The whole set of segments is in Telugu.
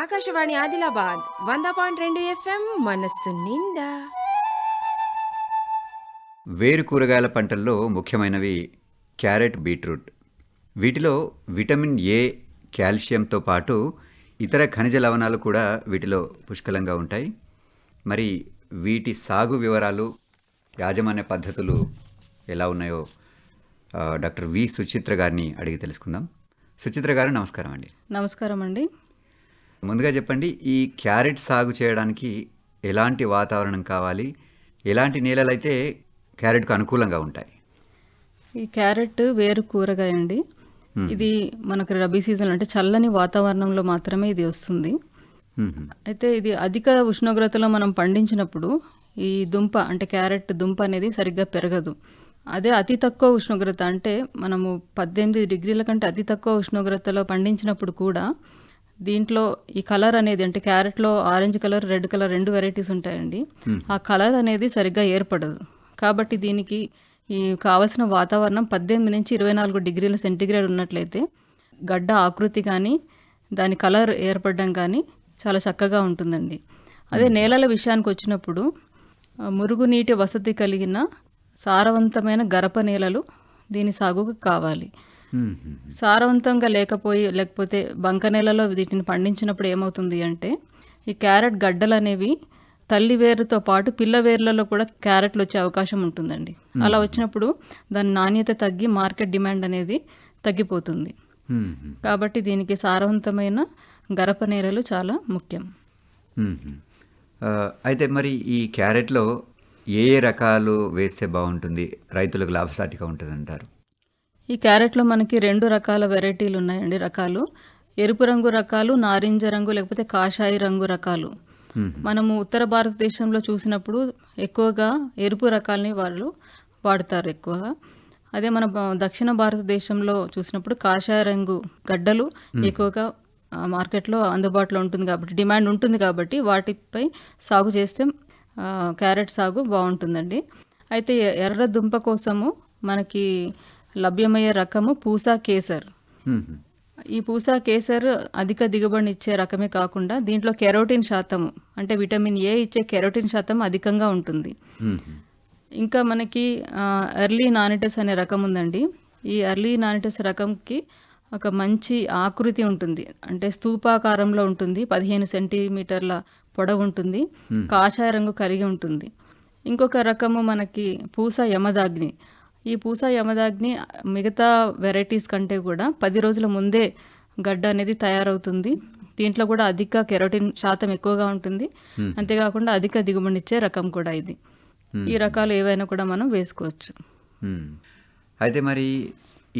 ఆకాశవాణి ఆదిలాబాద్ వంద పాయింట్ రెండు ఎఫ్ఎం మనస్సు నిండా వేరు కూరగాయల పంటల్లో ముఖ్యమైనవి క్యారెట్ బీట్రూట్ వీటిలో విటమిన్ ఏ కాల్షియంతో పాటు ఇతర ఖనిజ లవణాలు కూడా వీటిలో పుష్కలంగా ఉంటాయి మరి వీటి సాగు వివరాలు యాజమాన్య పద్ధతులు ఎలా ఉన్నాయో డాక్టర్ వి సుచిత్ర గారిని అడిగి తెలుసుకుందాం సుచిత్ర గారు నమస్కారం అండి నమస్కారం అండి ముందుగా చెప్పండి ఈ క్యారెట్ సాగు చేయడానికి ఎలాంటి వాతావరణం కావాలి ఎలాంటి నేలలు అయితే క్యారెట్కు అనుకూలంగా ఉంటాయి ఈ క్యారెట్ వేరు కూరగాయ అండి ఇది మనకు రబీ సీజన్ అంటే చల్లని వాతావరణంలో మాత్రమే ఇది వస్తుంది అయితే ఇది అధిక ఉష్ణోగ్రతలో మనం పండించినప్పుడు ఈ దుంప అంటే క్యారెట్ దుంప అనేది సరిగ్గా పెరగదు అదే అతి తక్కువ ఉష్ణోగ్రత అంటే మనము పద్దెనిమిది డిగ్రీల కంటే అతి తక్కువ ఉష్ణోగ్రతలో పండించినప్పుడు కూడా దీంట్లో ఈ కలర్ అనేది అంటే క్యారెట్లో ఆరెంజ్ కలర్ రెడ్ కలర్ రెండు వెరైటీస్ ఉంటాయండి ఆ కలర్ అనేది సరిగ్గా ఏర్పడదు కాబట్టి దీనికి ఈ కావలసిన వాతావరణం పద్దెనిమిది నుంచి ఇరవై నాలుగు డిగ్రీల సెంటీగ్రేడ్ ఉన్నట్లయితే గడ్డ ఆకృతి కానీ దాని కలర్ ఏర్పడడం కానీ చాలా చక్కగా ఉంటుందండి అదే నేలల విషయానికి వచ్చినప్పుడు మురుగునీటి వసతి కలిగిన సారవంతమైన గరప నేలలు దీని సాగుకు కావాలి సారవంతంగా లేకపోయి లేకపోతే బంక నేలలో వీటిని పండించినప్పుడు ఏమవుతుంది అంటే ఈ క్యారెట్ గడ్డలు అనేవి తల్లి వేరుతో పాటు పిల్ల వేర్లలో కూడా క్యారెట్లు వచ్చే అవకాశం ఉంటుందండి అలా వచ్చినప్పుడు దాని నాణ్యత తగ్గి మార్కెట్ డిమాండ్ అనేది తగ్గిపోతుంది కాబట్టి దీనికి సారవంతమైన గరప నేలలు చాలా ముఖ్యం అయితే మరి ఈ క్యారెట్లో ఏ ఏ రకాలు వేస్తే బాగుంటుంది రైతులకు లాభసాటిగా ఉంటుంది అంటారు ఈ క్యారెట్లో మనకి రెండు రకాల వెరైటీలు ఉన్నాయండి రకాలు ఎరుపు రంగు రకాలు నారింజ రంగు లేకపోతే కాషాయ రంగు రకాలు మనము ఉత్తర భారతదేశంలో చూసినప్పుడు ఎక్కువగా ఎరుపు రకాలని వాళ్ళు వాడతారు ఎక్కువగా అదే మన దక్షిణ భారతదేశంలో చూసినప్పుడు కాషాయ రంగు గడ్డలు ఎక్కువగా మార్కెట్లో అందుబాటులో ఉంటుంది కాబట్టి డిమాండ్ ఉంటుంది కాబట్టి వాటిపై సాగు చేస్తే క్యారెట్ సాగు బాగుంటుందండి అయితే ఎర్ర దుంప కోసము మనకి లభ్యమయ్యే రకము పూసా కేసర్ ఈ పూసా కేసర్ అధిక దిగుబడిని ఇచ్చే రకమే కాకుండా దీంట్లో కెరోటిన్ శాతం అంటే విటమిన్ ఏ ఇచ్చే కెరోటిన్ శాతం అధికంగా ఉంటుంది ఇంకా మనకి ఎర్లీ నానిటస్ అనే రకం ఉందండి ఈ ఎర్లీ నానిటస్ రకంకి ఒక మంచి ఆకృతి ఉంటుంది అంటే స్థూపాకారంలో ఉంటుంది పదిహేను సెంటీమీటర్ల పొడవు ఉంటుంది కాషాయ రంగు కలిగి ఉంటుంది ఇంకొక రకము మనకి పూస యమదాగ్ని ఈ పూస యమదాగ్ని మిగతా వెరైటీస్ కంటే కూడా పది రోజుల ముందే గడ్డ అనేది తయారవుతుంది దీంట్లో కూడా అధిక కెరోటిన్ శాతం ఎక్కువగా ఉంటుంది అంతేకాకుండా అధిక దిగుబడినిచ్చే రకం కూడా ఇది ఈ రకాలు ఏవైనా కూడా మనం వేసుకోవచ్చు అయితే మరి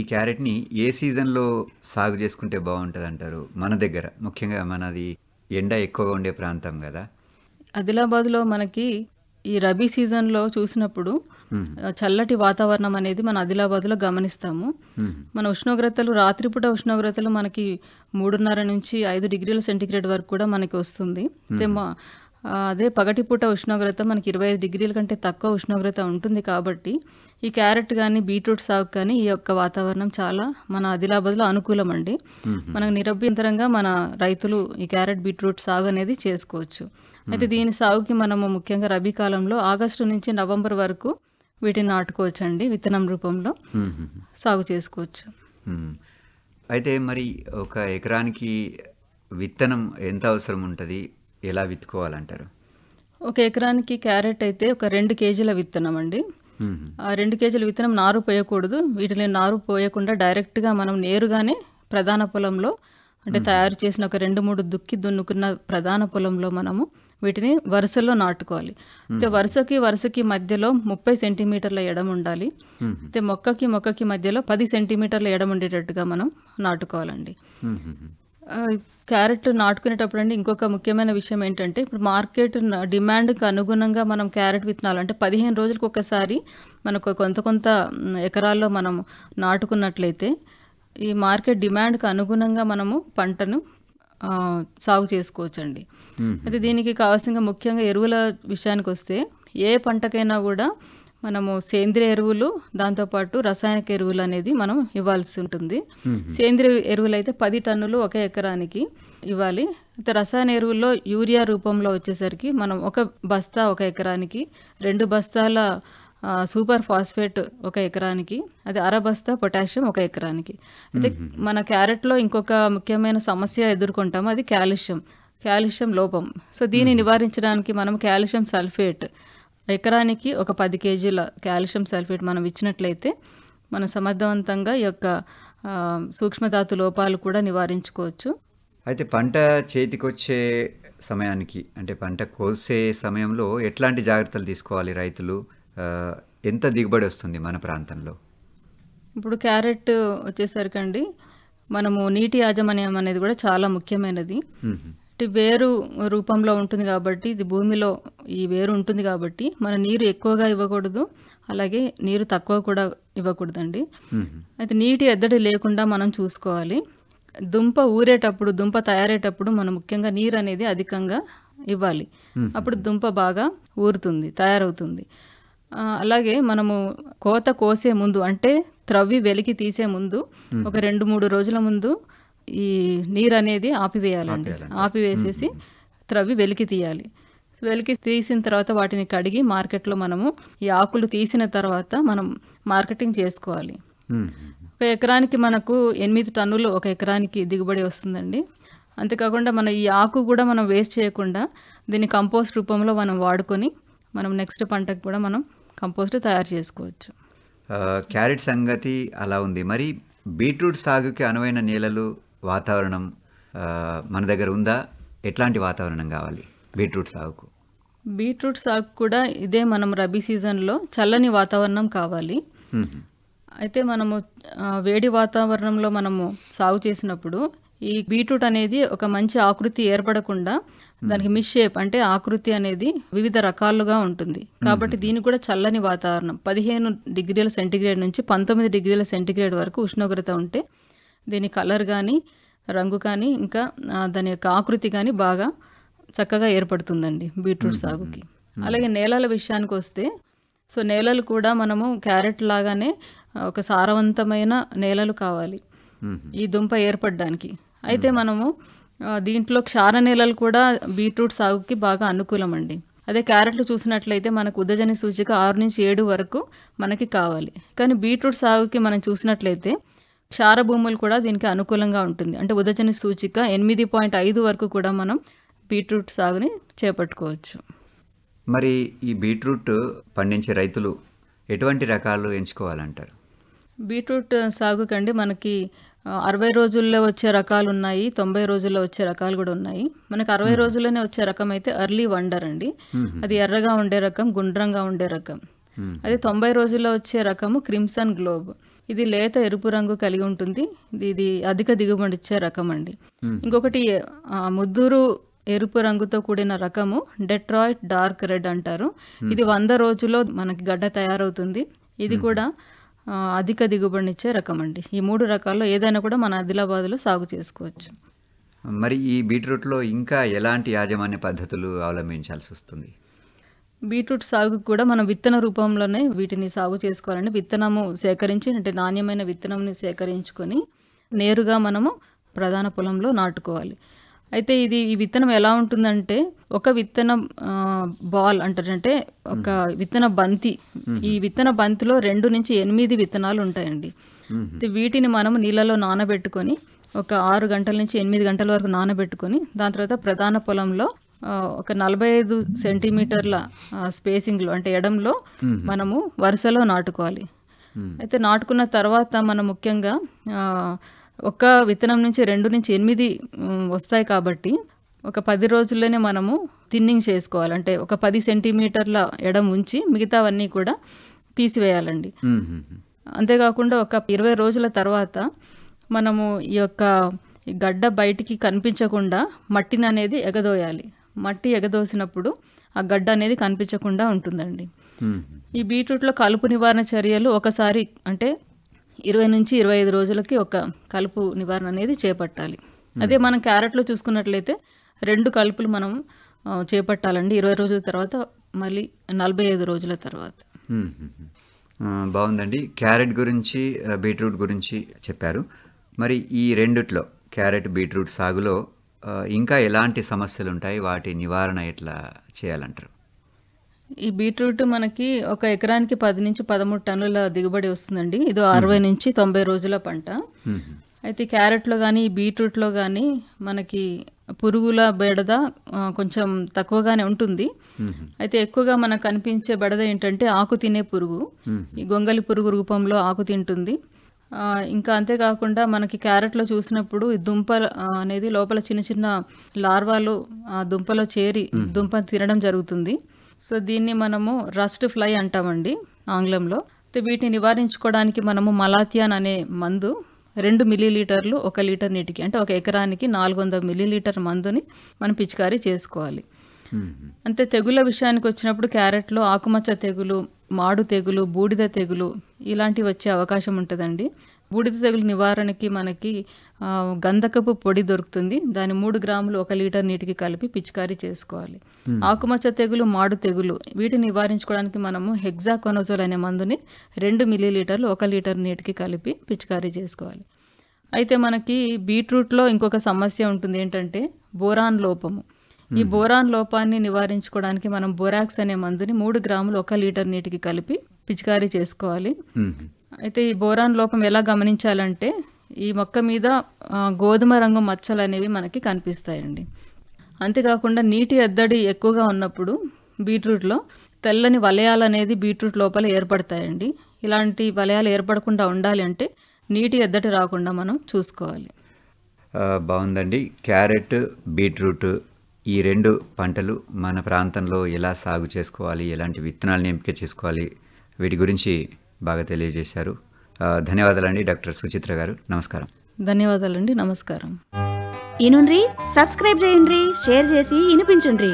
ఈ క్యారెట్ని ఏ సీజన్లో సాగు చేసుకుంటే బాగుంటుంది అంటారు మన దగ్గర ముఖ్యంగా మనది ఎండ ఎక్కువగా ఉండే ప్రాంతం కదా ఆదిలాబాద్లో మనకి ఈ రబీ సీజన్లో చూసినప్పుడు చల్లటి వాతావరణం అనేది మన ఆదిలాబాద్లో గమనిస్తాము మన ఉష్ణోగ్రతలు రాత్రిపూట ఉష్ణోగ్రతలు మనకి మూడున్నర నుంచి ఐదు డిగ్రీల సెంటిగ్రేడ్ వరకు కూడా మనకి వస్తుంది అయితే అదే పగటిపూట ఉష్ణోగ్రత మనకి ఇరవై ఐదు డిగ్రీల కంటే తక్కువ ఉష్ణోగ్రత ఉంటుంది కాబట్టి ఈ క్యారెట్ కానీ బీట్రూట్ సాగు కానీ ఈ యొక్క వాతావరణం చాలా మన ఆదిలాబాద్లో అనుకూలం అండి మనకు నిరభ్యంతరంగా మన రైతులు ఈ క్యారెట్ బీట్రూట్ సాగు అనేది చేసుకోవచ్చు అయితే దీని సాగుకి మనము ముఖ్యంగా రబీ కాలంలో ఆగస్టు నుంచి నవంబర్ వరకు వీటిని నాటుకోవచ్చు అండి విత్తనం రూపంలో సాగు చేసుకోవచ్చు అయితే మరి ఒక ఎకరానికి విత్తనం ఎంత అవసరం ఉంటుంది ఎలా విత్తుకోవాలంటారు ఒక ఎకరానికి క్యారెట్ అయితే ఒక రెండు కేజీల విత్తనం అండి ఆ రెండు కేజీల విత్తనం నారు పోయకూడదు వీటిని నారు పోయకుండా డైరెక్ట్గా మనం నేరుగానే ప్రధాన పొలంలో అంటే తయారు చేసిన ఒక రెండు మూడు దుక్కి దున్నుకున్న ప్రధాన పొలంలో మనము వీటిని వరుసలో నాటుకోవాలి అయితే వరుసకి వరుసకి మధ్యలో ముప్పై సెంటీమీటర్ల ఎడం ఉండాలి అయితే మొక్కకి మొక్కకి మధ్యలో పది సెంటీమీటర్ల ఎడం ఉండేటట్టుగా మనం నాటుకోవాలండి క్యారెట్ నాటుకునేటప్పుడు అండి ఇంకొక ముఖ్యమైన విషయం ఏంటంటే ఇప్పుడు మార్కెట్ డిమాండ్కి అనుగుణంగా మనం క్యారెట్ విత్తనాలు అంటే పదిహేను రోజులకు ఒకసారి మనకు కొంత కొంత ఎకరాల్లో మనం నాటుకున్నట్లయితే ఈ మార్కెట్ డిమాండ్కి అనుగుణంగా మనము పంటను సాగు చేసుకోవచ్చండి అయితే దీనికి కావాల్సిన ముఖ్యంగా ఎరువుల విషయానికి వస్తే ఏ పంటకైనా కూడా మనము సేంద్రియ ఎరువులు దాంతోపాటు రసాయనిక ఎరువులు అనేది మనం ఇవ్వాల్సి ఉంటుంది సేంద్రియ ఎరువులు అయితే పది టన్నులు ఒక ఎకరానికి ఇవ్వాలి రసాయన ఎరువుల్లో యూరియా రూపంలో వచ్చేసరికి మనం ఒక బస్తా ఒక ఎకరానికి రెండు బస్తాల సూపర్ ఫాస్ఫేట్ ఒక ఎకరానికి అది అరబస్తా పొటాషియం ఒక ఎకరానికి అయితే మన క్యారెట్లో ఇంకొక ముఖ్యమైన సమస్య ఎదుర్కొంటాము అది కాల్షియం కాల్షియం లోపం సో దీన్ని నివారించడానికి మనం కాల్షియం సల్ఫేట్ ఎకరానికి ఒక పది కేజీల కాల్షియం సల్ఫేట్ మనం ఇచ్చినట్లయితే మనం సమర్థవంతంగా ఈ యొక్క సూక్ష్మధాతు లోపాలు కూడా నివారించుకోవచ్చు అయితే పంట చేతికొచ్చే సమయానికి అంటే పంట కోసే సమయంలో ఎట్లాంటి జాగ్రత్తలు తీసుకోవాలి రైతులు ఎంత దిగుబడి వస్తుంది మన ప్రాంతంలో ఇప్పుడు క్యారెట్ వచ్చేసరికండి మనము నీటి యాజమాన్యం అనేది కూడా చాలా ముఖ్యమైనది వేరు రూపంలో ఉంటుంది కాబట్టి ఇది భూమిలో ఈ వేరు ఉంటుంది కాబట్టి మన నీరు ఎక్కువగా ఇవ్వకూడదు అలాగే నీరు తక్కువ కూడా ఇవ్వకూడదండి అయితే నీటి ఎద్దడి లేకుండా మనం చూసుకోవాలి దుంప ఊరేటప్పుడు దుంప తయారేటప్పుడు మనం ముఖ్యంగా నీరు అనేది అధికంగా ఇవ్వాలి అప్పుడు దుంప బాగా ఊరుతుంది తయారవుతుంది అలాగే మనము కోత కోసే ముందు అంటే త్రవ్వి వెలికి తీసే ముందు ఒక రెండు మూడు రోజుల ముందు ఈ నీరు అనేది ఆపివేయాలండి ఆపివేసేసి త్రవ్వి వెలికి తీయాలి వెలికి తీసిన తర్వాత వాటిని కడిగి మార్కెట్లో మనము ఈ ఆకులు తీసిన తర్వాత మనం మార్కెటింగ్ చేసుకోవాలి ఒక ఎకరానికి మనకు ఎనిమిది టన్నులు ఒక ఎకరానికి దిగుబడి వస్తుందండి అంతేకాకుండా మనం ఈ ఆకు కూడా మనం వేస్ట్ చేయకుండా దీన్ని కంపోస్ట్ రూపంలో మనం వాడుకొని మనం నెక్స్ట్ పంటకు కూడా మనం కంపోస్ట్ తయారు చేసుకోవచ్చు క్యారెట్ సంగతి అలా ఉంది మరి బీట్రూట్ సాగుకి అనువైన నేలలు వాతావరణం మన దగ్గర ఉందా ఎట్లాంటి వాతావరణం కావాలి బీట్రూట్ సాగుకు బీట్రూట్ సాగు కూడా ఇదే మనం రబీ సీజన్లో చల్లని వాతావరణం కావాలి అయితే మనము వేడి వాతావరణంలో మనము సాగు చేసినప్పుడు ఈ బీట్రూట్ అనేది ఒక మంచి ఆకృతి ఏర్పడకుండా దానికి మిస్ షేప్ అంటే ఆకృతి అనేది వివిధ రకాలుగా ఉంటుంది కాబట్టి దీని కూడా చల్లని వాతావరణం పదిహేను డిగ్రీల సెంటిగ్రేడ్ నుంచి పంతొమ్మిది డిగ్రీల సెంటిగ్రేడ్ వరకు ఉష్ణోగ్రత ఉంటే దీని కలర్ కానీ రంగు కానీ ఇంకా దాని యొక్క ఆకృతి కానీ బాగా చక్కగా ఏర్పడుతుందండి బీట్రూట్ సాగుకి అలాగే నేలల విషయానికి వస్తే సో నేలలు కూడా మనము క్యారెట్ లాగానే ఒక సారవంతమైన నేలలు కావాలి ఈ దుంప ఏర్పడడానికి అయితే మనము దీంట్లో క్షార నేలలు కూడా బీట్రూట్ సాగుకి బాగా అనుకూలం అండి అదే క్యారెట్లు చూసినట్లయితే మనకు ఉదజని సూచిక ఆరు నుంచి ఏడు వరకు మనకి కావాలి కానీ బీట్రూట్ సాగుకి మనం చూసినట్లయితే క్షారభూములు కూడా దీనికి అనుకూలంగా ఉంటుంది అంటే ఉదజని సూచిక ఎనిమిది పాయింట్ ఐదు వరకు కూడా మనం బీట్రూట్ సాగుని చేపట్టుకోవచ్చు మరి ఈ బీట్రూట్ పండించే రైతులు ఎటువంటి రకాలు ఎంచుకోవాలంటారు బీట్రూట్ సాగుకండి మనకి అరవై రోజుల్లో వచ్చే రకాలు ఉన్నాయి తొంభై రోజుల్లో వచ్చే రకాలు కూడా ఉన్నాయి మనకి అరవై రోజుల్లోనే వచ్చే రకం అయితే అర్లీ వండర్ అండి అది ఎర్రగా ఉండే రకం గుండ్రంగా ఉండే రకం అదే తొంభై రోజుల్లో వచ్చే రకము క్రిమ్సన్ గ్లోబ్ ఇది లేత ఎరుపు రంగు కలిగి ఉంటుంది ఇది అధిక దిగుబడి ఇచ్చే రకం అండి hmm. ఇంకొకటి ముద్దురు ఎరుపు రంగుతో కూడిన రకము డెట్రాయిట్ డార్క్ రెడ్ అంటారు hmm. ఇది వంద రోజుల్లో మనకి గడ్డ తయారవుతుంది ఇది hmm. కూడా అధిక ఇచ్చే రకం అండి ఈ మూడు రకాల్లో ఏదైనా కూడా మన ఆదిలాబాద్లో సాగు చేసుకోవచ్చు మరి ఈ బీట్రూట్లో ఇంకా ఎలాంటి యాజమాన్య పద్ధతులు అవలంబించాల్సి వస్తుంది బీట్రూట్ సాగు కూడా మనం విత్తన రూపంలోనే వీటిని సాగు చేసుకోవాలండి విత్తనము సేకరించి అంటే నాణ్యమైన విత్తనంని సేకరించుకొని నేరుగా మనము ప్రధాన పొలంలో నాటుకోవాలి అయితే ఇది ఈ విత్తనం ఎలా ఉంటుందంటే ఒక విత్తనం బాల్ అంటారంటే ఒక విత్తన బంతి ఈ విత్తన బంతిలో రెండు నుంచి ఎనిమిది విత్తనాలు ఉంటాయండి వీటిని మనం నీళ్ళలో నానబెట్టుకొని ఒక ఆరు గంటల నుంచి ఎనిమిది గంటల వరకు నానబెట్టుకొని దాని తర్వాత ప్రధాన పొలంలో ఒక నలభై ఐదు సెంటీమీటర్ల స్పేసింగ్లో అంటే ఎడంలో మనము వరుసలో నాటుకోవాలి అయితే నాటుకున్న తర్వాత మనం ముఖ్యంగా ఒక్క విత్తనం నుంచి రెండు నుంచి ఎనిమిది వస్తాయి కాబట్టి ఒక పది రోజుల్లోనే మనము థిన్నింగ్ చేసుకోవాలి అంటే ఒక పది సెంటీమీటర్ల ఎడం ఉంచి మిగతావన్నీ కూడా తీసివేయాలండి అంతేకాకుండా ఒక ఇరవై రోజుల తర్వాత మనము ఈ యొక్క గడ్డ బయటికి కనిపించకుండా మట్టిని అనేది ఎగదోయాలి మట్టి ఎగదోసినప్పుడు ఆ గడ్డ అనేది కనిపించకుండా ఉంటుందండి ఈ బీట్రూట్లో కలుపు నివారణ చర్యలు ఒకసారి అంటే ఇరవై నుంచి ఇరవై ఐదు రోజులకి ఒక కలుపు నివారణ అనేది చేపట్టాలి అదే మనం క్యారెట్లో చూసుకున్నట్లయితే రెండు కలుపులు మనం చేపట్టాలండి ఇరవై రోజుల తర్వాత మళ్ళీ నలభై ఐదు రోజుల తర్వాత బాగుందండి క్యారెట్ గురించి బీట్రూట్ గురించి చెప్పారు మరి ఈ రెండిట్లో క్యారెట్ బీట్రూట్ సాగులో ఇంకా ఎలాంటి సమస్యలు ఉంటాయి వాటి నివారణ ఎట్లా చేయాలంటారు ఈ బీట్రూట్ మనకి ఒక ఎకరానికి పది నుంచి పదమూడు టన్నుల దిగుబడి వస్తుందండి ఇది అరవై నుంచి తొంభై రోజుల పంట అయితే క్యారెట్లో కానీ ఈ బీట్రూట్లో కానీ మనకి పురుగుల బెడద కొంచెం తక్కువగానే ఉంటుంది అయితే ఎక్కువగా మనకు కనిపించే బెడద ఏంటంటే ఆకు తినే పురుగు ఈ గొంగలి పురుగు రూపంలో ఆకు తింటుంది ఇంకా అంతేకాకుండా మనకి క్యారెట్లో చూసినప్పుడు ఈ దుంప అనేది లోపల చిన్న చిన్న లార్వాలు ఆ దుంపలో చేరి దుంప తినడం జరుగుతుంది సో దీన్ని మనము రస్ట్ ఫ్లై అంటామండి ఆంగ్లంలో వీటిని నివారించుకోవడానికి మనము మలాతియాన్ అనే మందు రెండు మిల్లీలీటర్లు ఒక లీటర్ నీటికి అంటే ఒక ఎకరానికి నాలుగు వందల మిల్లీలీటర్ మందుని మనం పిచికారీ చేసుకోవాలి అంతే తెగుళ్ళ విషయానికి వచ్చినప్పుడు క్యారెట్లో ఆకుమచ్చ తెగులు మాడు తెగులు బూడిద తెగులు ఇలాంటివి వచ్చే అవకాశం ఉంటుందండి బూడిద తెగులు నివారణకి మనకి గంధకపు పొడి దొరుకుతుంది దాని మూడు గ్రాములు ఒక లీటర్ నీటికి కలిపి పిచికారీ చేసుకోవాలి ఆకుమచ్చ తెగులు మాడు తెగులు వీటిని నివారించుకోవడానికి మనము హెగ్జాకొనజోల్ అనే మందుని రెండు మిల్లీ లీటర్లు ఒక లీటర్ నీటికి కలిపి పిచికారీ చేసుకోవాలి అయితే మనకి బీట్రూట్లో ఇంకొక సమస్య ఉంటుంది ఏంటంటే బోరాన్ లోపము ఈ బోరాన్ లోపాన్ని నివారించుకోవడానికి మనం బోరాక్స్ అనే మందుని మూడు గ్రాములు ఒక లీటర్ నీటికి కలిపి పిచికారీ చేసుకోవాలి అయితే ఈ బోరాన్ లోపం ఎలా గమనించాలంటే ఈ మొక్క మీద గోధుమ రంగు మచ్చలు అనేవి మనకి కనిపిస్తాయండి అంతేకాకుండా నీటి ఎద్దడి ఎక్కువగా ఉన్నప్పుడు బీట్రూట్లో తెల్లని వలయాలు అనేది బీట్రూట్ లోపల ఏర్పడతాయండి ఇలాంటి వలయాలు ఏర్పడకుండా ఉండాలి అంటే నీటి ఎద్దటి రాకుండా మనం చూసుకోవాలి బాగుందండి క్యారెట్ బీట్రూట్ ఈ రెండు పంటలు మన ప్రాంతంలో ఎలా సాగు చేసుకోవాలి ఎలాంటి విత్తనాలను ఎంపిక చేసుకోవాలి వీటి గురించి బాగా తెలియజేశారు ధన్యవాదాలండి డాక్టర్ సుచిత్ర గారు నమస్కారం ధన్యవాదాలండి నమస్కారం ఇనుండ్రి సబ్స్క్రైబ్ చేయండి షేర్ చేసి వినిపించండి